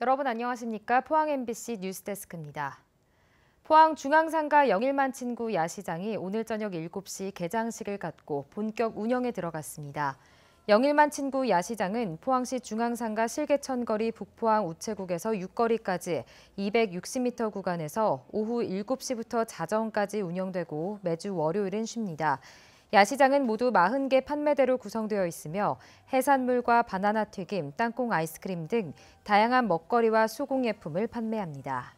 여러분 안녕하십니까? 포항 MBC 뉴스데스크입니다. 포항 중앙상가 영일만 친구 야시장이 오늘 저녁 7시 개장식을 갖고 본격 운영에 들어갔습니다. 영일만 친구 야시장은 포항시 중앙상가 실개천거리 북포항 우체국에서 6거리까지 260m 구간에서 오후 7시부터 자정까지 운영되고 매주 월요일은 쉽니다. 야시장은 모두 40개 판매대로 구성되어 있으며 해산물과 바나나 튀김, 땅콩 아이스크림 등 다양한 먹거리와 수공예품을 판매합니다.